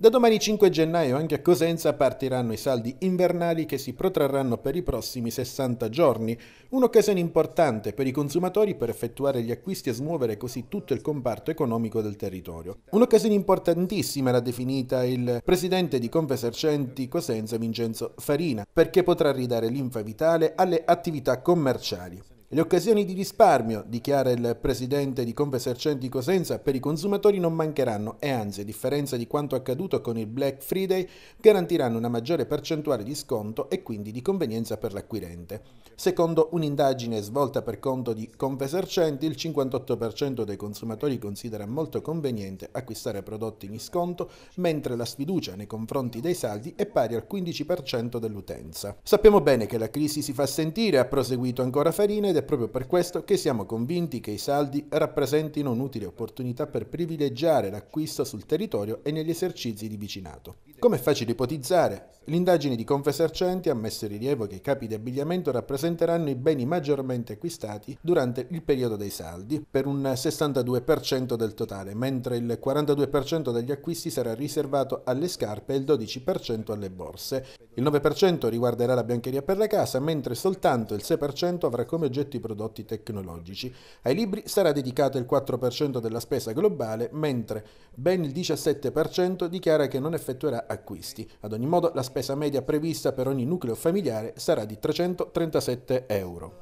Da domani 5 gennaio anche a Cosenza partiranno i saldi invernali che si protrarranno per i prossimi 60 giorni, un'occasione importante per i consumatori per effettuare gli acquisti e smuovere così tutto il comparto economico del territorio. Un'occasione importantissima l'ha definita il presidente di Confesercenti Cosenza Vincenzo Farina, perché potrà ridare linfa vitale alle attività commerciali. Le occasioni di risparmio, dichiara il presidente di Confesercenti Cosenza, per i consumatori non mancheranno e anzi, a differenza di quanto accaduto con il Black Friday, garantiranno una maggiore percentuale di sconto e quindi di convenienza per l'acquirente. Secondo un'indagine svolta per conto di Confesercenti, il 58% dei consumatori considera molto conveniente acquistare prodotti in sconto, mentre la sfiducia nei confronti dei saldi è pari al 15% dell'utenza. Sappiamo bene che la crisi si fa sentire, ha proseguito ancora Farina ed è proprio per questo che siamo convinti che i saldi rappresentino un'utile opportunità per privilegiare l'acquisto sul territorio e negli esercizi di vicinato. Come è facile ipotizzare, l'indagine di Confesercenti ha messo in rilievo che i capi di abbigliamento rappresenteranno i beni maggiormente acquistati durante il periodo dei saldi, per un 62% del totale, mentre il 42% degli acquisti sarà riservato alle scarpe e il 12% alle borse. Il 9% riguarderà la biancheria per la casa, mentre soltanto il 6% avrà come oggetto i prodotti tecnologici. Ai libri sarà dedicato il 4% della spesa globale, mentre ben il 17% dichiara che non effettuerà acquisti. Ad ogni modo la spesa media prevista per ogni nucleo familiare sarà di 337 euro.